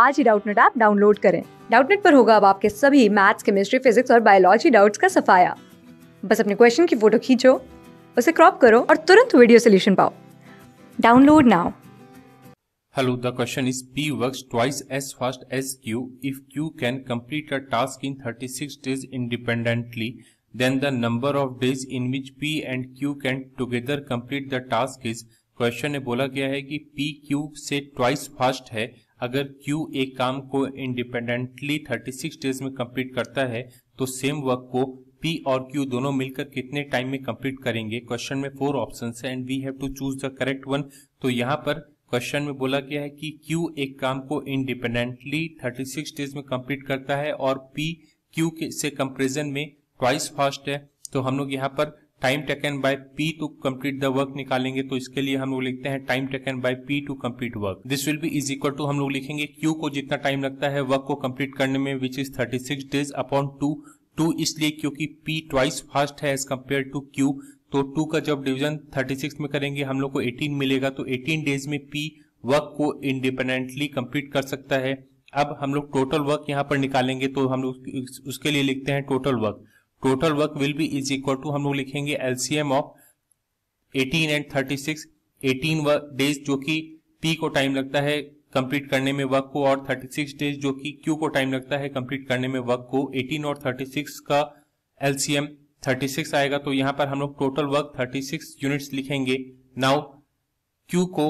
आज ही Doubtnut app download करें डाउटनेट पर होगा अब आपके सभी मैथ्स केमिस्ट्री फिजिक्स और बायोलॉजी डाउट्स का सफाया बस अपने क्वेश्चन की फोटो खींचो उसे क्रॉप करो और तुरंत वीडियो सोल्यूशन पाओ download now Hello, the question is P works twice as fast as Q. If Q can complete a task in 36 days independently, then the number of days in which P and Q can together complete the task is question ने बोला गया है कि P Q से twice fast है अगर Q एक काम को इंडिपेंडेंटली 36 डेज में कंप्लीट करता है तो सेम वर्क को P और Q दोनों मिलकर कितने टाइम में कंप्लीट करेंगे क्वेश्चन में फोर ऑप्शन है and we have to choose the correct one तो यहाँ पर क्वेश्चन में बोला गया है कि Q एक काम को इंडिपेंडेंटली 36 डेज में कंप्लीट करता है और P Q के से कंपेरिजन में ट्वाइस फास्ट है तो हम लोग यहाँ पर time taken by P to complete the work निकालेंगे तो इसके लिए हम लोग लिखते हैं time taken by P to complete work this will be is equal to हम लोग लिखेंगे क्यू को जितना टाइम लगता है वर्क को कम्प्लीट करने में which is thirty six days upon two two इसलिए क्योंकि पी ट्वाइस फास्ट है एज कम्पेयर टू क्यू तो टू का जब डिविजन थर्टी सिक्स में करेंगे हम लोग को एटीन मिलेगा तो एटीन डेज में पी वर्क को इंडिपेंडेंटली कम्प्लीट कर सकता है अब हम लोग टोटल वर्क यहाँ पर निकालेंगे तो हम लोग उसके लिए लिखते हैं total work total work will be is equal to हम लोग लिखेंगे LCM of 18 and 36 18 work days जो कि पी को टाइम लगता है कंप्लीट करने में वर्क को और 36 डेज जो कि क्यू को टाइम लगता है कंप्लीट करने में वर्क को 18 और 36 का एलसीएम 36 आएगा तो यहां पर हम लोग टोटल वर्क 36 यूनिट्स लिखेंगे नाउ क्यू को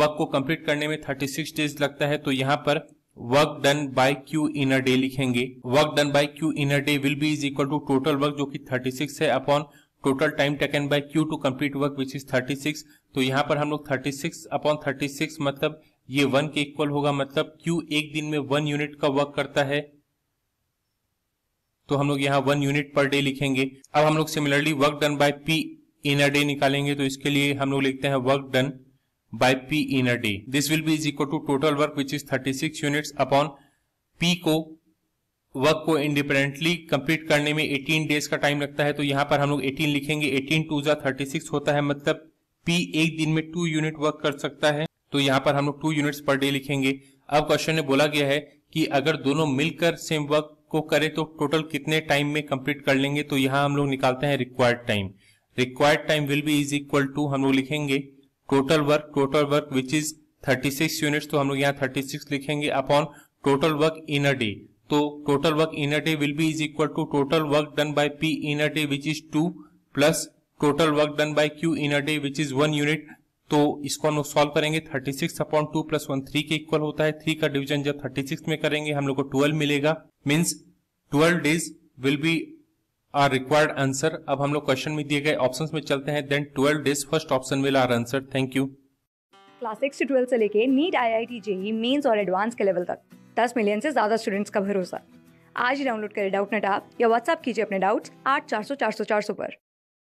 वर्क को कंप्लीट करने में 36 डेज लगता है तो यहां पर work done by Q in a day लिखेंगे work done by Q in a day will be is equal to total work जो कि 36 है upon total time taken by Q to complete work which is 36 तो यहाँ पर हम लोग 36 upon thirty मतलब ये वन के इक्वल होगा मतलब क्यू एक दिन में वन यूनिट का वर्क करता है तो हम लोग यहाँ वन यूनिट पर डे लिखेंगे अब हम लोग similarly work done by P in a day निकालेंगे तो इसके लिए हम लोग लिखते हैं work done by P in a this will be is equal to total work which is thirty six units upon P को वर्क को इंडिपेंडेंटली कंप्लीट करने में 18 डेज का टाइम लगता है तो यहां पर हम लोग एटीन लिखेंगे 18 टू जा थर्टी होता है मतलब P एक दिन में टू यूनिट वर्क कर सकता है तो यहाँ पर हम लोग टू यूनिट पर डे लिखेंगे अब क्वेश्चन में बोला गया है कि अगर दोनों मिलकर सेम वर्क को करें तो टोटल कितने टाइम में कंप्लीट कर लेंगे तो यहाँ हम लोग निकालते हैं required time required time will be is equal to हम लोग लिखेंगे total work total work which is 36 units तो हम लोग यहाँ 36 लिखेंगे upon total work in a day तो total work in a day will be is equal to total work done by P in a day which is two plus total work done by Q in a day which is one unit तो इसको हम लोग solve करेंगे 36 six upon two plus one three के equal होता है three का division जब 36 में करेंगे हम लोग को 12 मिलेगा means 12 days will be our required answer अब हम लोग क्वेश्चन में दिए गए ऑप्शन में चलते हैं then twelve days first option will our answer thank you class six से ट्वेल्थ से लेके NEET I I T JEE mains और एडवांस के लेवल तक दस मिलियन से ज्यादा स्टूडेंट्स का भरोसा आज ही डाउनलोड करें डाउट नेट आप या व्हाट्सअप कीजिए अपने डाउट्स आठ चार सौ चार सौ चार सौ पर